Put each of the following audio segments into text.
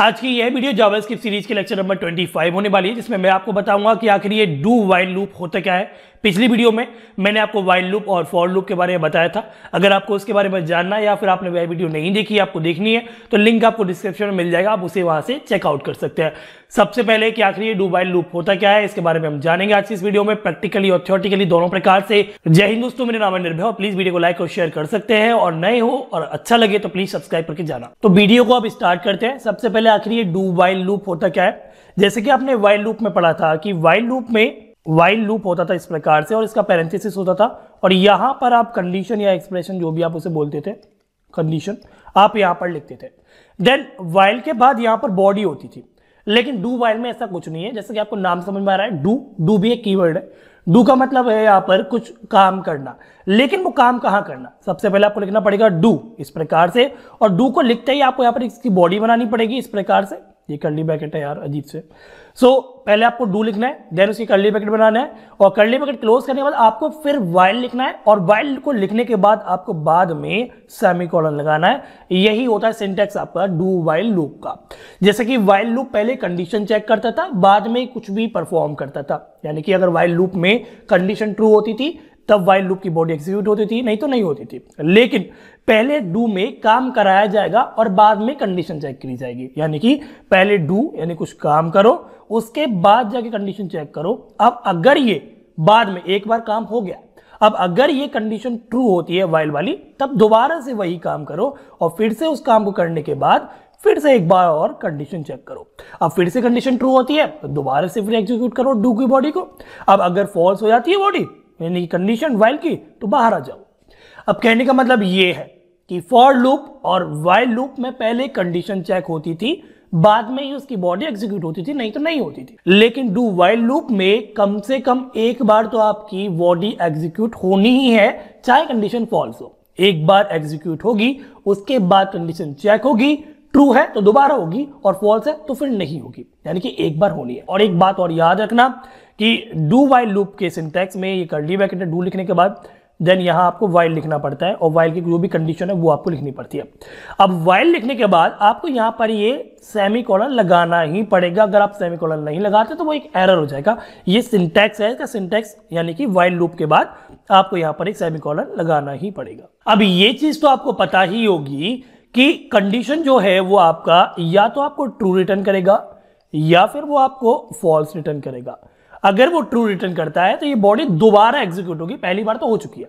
आज की यह वीडियो जावास्क्रिप्ट सीरीज के लेक्चर नंबर 25 होने वाली है जिसमें मैं आपको बताऊंगा कि आखिर ये डू वाइल लूप होता क्या है पिछली वीडियो में मैंने आपको वाइल्ड लूप और फॉर लूप के बारे में बताया था अगर आपको उसके बारे में जानना है या फिर आपने वह वीडियो नहीं देखी आपको देखनी है तो लिंक आपको डिस्क्रिप्शन में मिल जाएगा आप उसे वहां से चेकआउट कर सकते हैं सबसे पहले कि आखिर ये डू वाइल्ड लूप होता क्या है इसके बारे में हम जानेंगे आज इस वीडियो में प्रैक्टिकली और थियोटिकली दोनों प्रकार से जय हिंद दोस्तों मेरे नाम है निर्भय प्लीज वीडियो को लाइक और शेयर कर सकते हैं और नए हो और अच्छा लगे तो प्लीज सब्सक्राइब करके जाना तो वीडियो को आप स्टार्ट करते हैं सबसे पहले आखिर ये डू वाइल्ड लूप होता क्या है जैसे कि आपने वाइल्ड लूप में पढ़ा था कि वाइल्ड लूप में वाइल लूप होता था इस प्रकार से और इसका पैरेंथेसिस होता था और यहां पर आप कंडीशन या एक्सप्रेशन जो भी आप उसे बोलते थे कंडीशन आप यहां पर लिखते थे देन वाइल के बाद यहाँ पर बॉडी होती थी लेकिन डू वाइल में ऐसा कुछ नहीं है जैसे कि आपको नाम समझ में आ रहा है डू डू भी एक कीवर्ड है डू का मतलब है यहाँ पर कुछ काम करना लेकिन वो काम कहां करना सबसे पहले आपको लिखना पड़ेगा डू इस प्रकार से और डू को लिखते ही आपको यहाँ पर इसकी बॉडी बनानी पड़ेगी इस प्रकार से ये कर्ली ब्रैकेट है यार अजीब से सो so, पहले आपको डू लिखना है देन उसकी कर्ली ब्रैकेट बनाना है और कर्ली ब्रैकेट क्लोज करने के बाद आपको फिर वाइल लिखना है और वाइल को लिखने के बाद आपको बाद में सेमी कॉलन लगाना है यही होता है सिंटेक्स आपका डू वाइल लूप का जैसे कि वाइल लूप पहले कंडीशन चेक करता था बाद में कुछ भी परफॉर्म करता था यानी कि अगर वाइल लूप में कंडीशन ट्रू होती थी तब वाइल लूप की बॉडी एग्जीक्यूट होती थी नहीं तो नहीं होती थी लेकिन पहले डू में काम कराया जाएगा और बाद में कंडीशन चेक करी जाएगी यानी कि पहले डू यानी कुछ काम करो उसके बाद जाके कंडीशन चेक करो अब अगर ये बाद में एक बार काम हो गया अब अगर ये कंडीशन ट्रू होती है वाइल वाली तब दोबारा से वही काम करो और फिर से उस काम को करने के बाद फिर से एक बार और कंडीशन चेक करो अब फिर से कंडीशन ट्रू होती है तो दोबारा से फिर एग्जीक्यूट करो डू की बॉडी को अब अगर फॉल्स हो जाती है बॉडी यानी कि कंडीशन वाइल की तो बाहर आ जाओ अब कहने का मतलब ये है कि फॉर लूप और वाइल लूप में पहले कंडीशन चेक होती थी बाद में ही उसकी बॉडी एग्जीक्यूट होती थी नहीं तो नहीं होती थी लेकिन डू वाइल लूप में कम से कम एक बार तो आपकी बॉडी एग्जीक्यूट होनी ही है चाहे कंडीशन फॉल्स हो एक बार एग्जीक्यूट होगी उसके बाद कंडीशन चेक होगी ट्रू है तो दोबारा होगी और फॉल्स है तो फिर नहीं होगी यानी कि एक बार होनी है और एक बात और याद रखना कि डू वाइल लूप के सिंटैक्स में ये कर ली में डू लिखने के बाद देन यहाँ आपको वाइल लिखना पड़ता है और वाइल की जो भी कंडीशन है वो आपको लिखनी पड़ती है अब वाइल लिखने के बाद आपको यहाँ पर ये सेमी कॉलन लगाना ही पड़ेगा अगर आप सेमी कॉलन नहीं लगाते तो वो एक एरर हो जाएगा ये सिंटैक्स है इसका सिंटैक्स यानी कि वाइल लूप के बाद आपको यहाँ पर एक सेमी कॉलन लगाना ही पड़ेगा अब ये चीज़ तो आपको पता ही होगी कि कंडीशन जो है वो आपका या तो आपको ट्रू रिटर्न करेगा या फिर वो आपको फॉल्स रिटर्न करेगा अगर वो ट्रू रिटर्न करता है तो ये बॉडी दोबारा एग्जीक्यूट होगी पहली बार तो हो चुकी है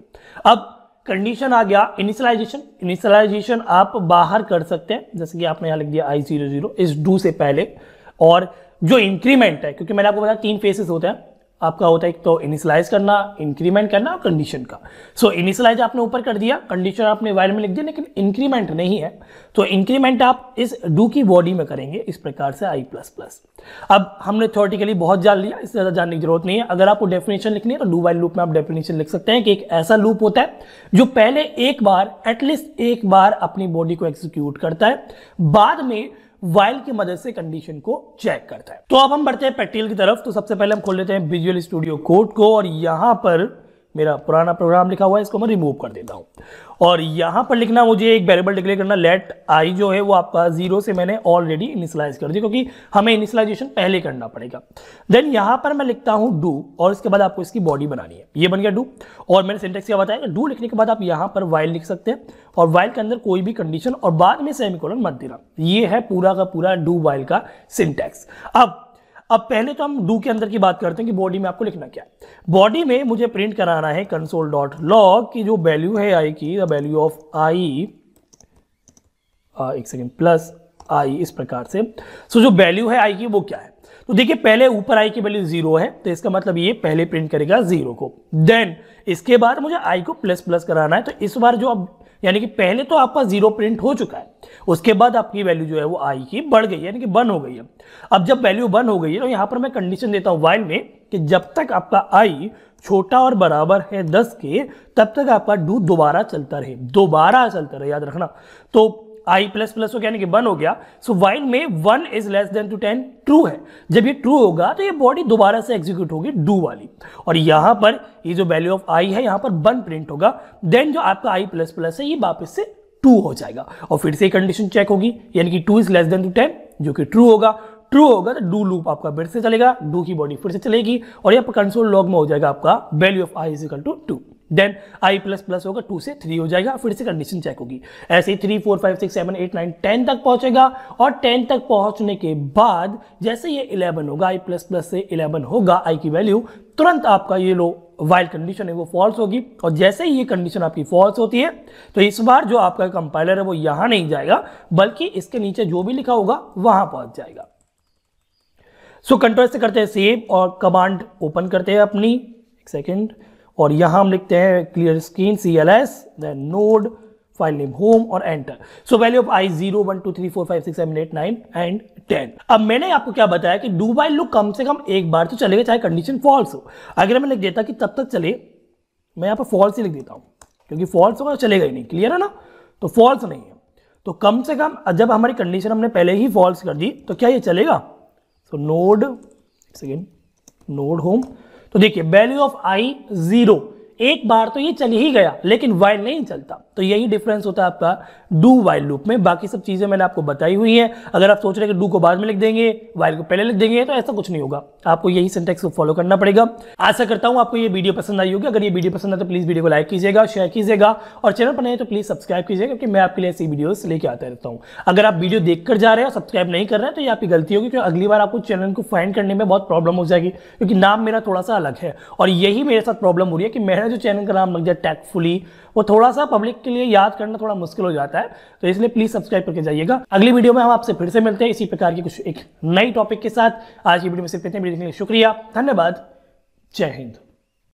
अब कंडीशन आ गया इनिशियलाइजेशन इनिशियलाइजेशन आप बाहर कर सकते हैं जैसे कि आपने यहां लिख दिया आई जीरो जीरो इस डू से पहले और जो इंक्रीमेंट है क्योंकि मैंने आपको बताया तीन फेसेस होते हैं आपका होता है एक तो इनिशलाइज करना इंक्रीमेंट करना और कंडीशन का सो so, इनिशलाइज आपने ऊपर कर दिया कंडीशन आपने वायर में लिख दिया लेकिन इंक्रीमेंट नहीं है तो इंक्रीमेंट आप इस डू की बॉडी में करेंगे इस प्रकार से आई प्लस प्लस अब हमने थ्योरेटिकली बहुत जान लिया इससे ज़्यादा जानने की जरूरत नहीं है अगर आपको डेफिनेशन लिखनी है तो डू वाइल लूप में आप डेफिनेशन लिख सकते हैं कि एक ऐसा लूप होता है जो पहले एक बार एटलीस्ट एक बार अपनी बॉडी को एक्सिक्यूट करता है बाद में वाइल की मदद से कंडीशन को चेक करता है तो अब हम बढ़ते हैं पेट्रियल की तरफ तो सबसे पहले हम खोल लेते हैं विजुअल स्टूडियो कोड को और यहां पर मेरा पुराना प्रोग्राम लिखा हुआ है इसको मैं रिमूव कर देता हूँ और यहाँ पर लिखना मुझे एक वेरिएबल डिक्लेयर करना लेट आई जो है वो आपका जीरो से मैंने ऑलरेडी इनिशलाइज कर दिया क्योंकि हमें इनिशलाइजेशन पहले करना पड़ेगा देन यहाँ पर मैं लिखता हूँ डू और इसके बाद आपको इसकी बॉडी बनानी है ये बन गया डू और मैंने सिंटेक्स क्या बताया डू लिखने के बाद आप यहाँ पर वाइल लिख सकते हैं और वाइल के अंदर कोई भी कंडीशन और बाद में सेमिकोलन मत देना ये है पूरा का पूरा डू वाइल का सिंटेक्स अब अब पहले तो हम डू के अंदर की बात करते हैं कि बॉडी में आपको लिखना क्या है बॉडी में मुझे प्रिंट कराना है कंसोल डॉट लॉग की जो वैल्यू है आई की द वैल्यू ऑफ आई एक सेकेंड प्लस आई इस प्रकार से सो so, जो वैल्यू है आई की वो क्या है तो देखिए पहले ऊपर आई की वैल्यू जीरो है तो इसका मतलब ये पहले प्रिंट करेगा जीरो को देन इसके बाद मुझे आई को प्लस प्लस कराना है तो इस बार जो अब यानी कि पहले तो आपका जीरो प्रिंट हो चुका है उसके बाद आपकी वैल्यू जो है वो आई की बढ़ गई यानी कि बन हो गई है अब जब वैल्यू बन हो गई है तो यहाँ पर मैं कंडीशन देता हूँ वाइल में कि जब तक आपका आई छोटा और बराबर है दस के तब तक आपका डू दोबारा चलता रहे दोबारा चलता रहे याद रखना तो आई प्लस प्लस हो गया यानी कि वन हो गया सो वाइल में one is less than to ten true है जब ये ट्रू होगा तो ये बॉडी दोबारा से एग्जीक्यूट होगी डू वाली और यहाँ पर ये जो वैल्यू ऑफ आई है यहाँ पर वन प्रिंट होगा देन जो आपका आई प्लस प्लस है ये वापस से टू हो जाएगा और फिर से कंडीशन चेक होगी यानी कि two is less than to ten जो कि ट्रू होगा ट्रू होगा तो डू लूप आपका फिर से चलेगा डू की बॉडी फिर से चलेगी और यहाँ पर कंसोल लॉग में हो जाएगा आपका value of I equal to two then I plus plus होगा टू से थ्री हो जाएगा फिर से कंडीशन चेक होगी ऐसे ही three four five six seven eight nine ten तक पहुंचेगा और टेन तक पहुंचने के बाद जैसे ये इलेवन होगा आई प्लस प्लस से इलेवन होगा आई की वैल्यू तुरंत आपका ये लो वाइल्ड कंडीशन है वो फॉल्स होगी और जैसे ही ये कंडीशन आपकी फॉल्स होती है तो इस बार जो आपका कंपाइलर है वो यहां नहीं जाएगा बल्कि इसके नीचे जो भी लिखा होगा वहां पहुंच जाएगा सो so, कंट्रोल से करते हैं सेव और कमांड ओपन करते हैं अपनी एक सेकेंड और यहां हम लिखते हैं clear screen C L S then node file name home और enter so value of I zero one two three four five six seven eight nine and ten अब मैंने आपको क्या बताया कि डू बाई लुक कम से कम एक बार तो चलेगा चाहे कंडीशन फॉल्स हो अगर मैं लिख देता कि तब तक चले मैं यहाँ पर फॉल्स ही लिख देता हूँ क्योंकि फॉल्स होगा तो चलेगा ही नहीं क्लियर है ना तो फॉल्स नहीं है तो कम से कम जब हमारी कंडीशन हमने पहले ही फॉल्स कर दी तो क्या ये चलेगा so node second node home तो देखिए वैल्यू ऑफ आई जीरो एक बार तो ये चल ही गया लेकिन वाइल नहीं चलता तो यही डिफरेंस होता है आपका डू वाइल लूप में बाकी सब चीज़ें मैंने आपको बताई हुई हैं अगर आप सोच रहे हैं कि डू को बाद में लिख देंगे वाइल को पहले लिख देंगे तो ऐसा कुछ नहीं होगा आपको यही सिंटेक्स को फॉलो करना पड़ेगा आशा करता हूँ आपको ये वीडियो पसंद आई होगी अगर ये वीडियो पसंद आए तो प्लीज़ वीडियो को लाइक कीजिएगा शेयर कीजिएगा और चैनल पर नहीं तो प्लीज़ सब्सक्राइब कीजिएगा क्योंकि मैं आपके लिए ऐसी वीडियो लेकर आता रहता हूँ अगर आप वीडियो देख जा रहे हैं और सब्सक्राइब नहीं कर रहे हैं तो ये आपकी गलती होगी क्योंकि अगली बार आपको चैनल को फाइंड करने में बहुत प्रॉब्लम हो जाएगी क्योंकि नाम मेरा थोड़ा सा अलग है और यही मेरे साथ प्रॉब्लम हो रही है कि मेरा है जो चैनल का नाम लग जाए टैक्टफुली वो थोड़ा सा पब्लिक के लिए याद करना थोड़ा मुश्किल हो जाता है तो इसलिए प्लीज सब्सक्राइब करके जाइएगा अगली वीडियो में हम आपसे फिर से मिलते हैं इसी प्रकार की कुछ एक नई टॉपिक के साथ आज की वीडियो में सिर्फ इतने वीडियो देखने के लिए शुक्रिया धन्यवाद जय हिंद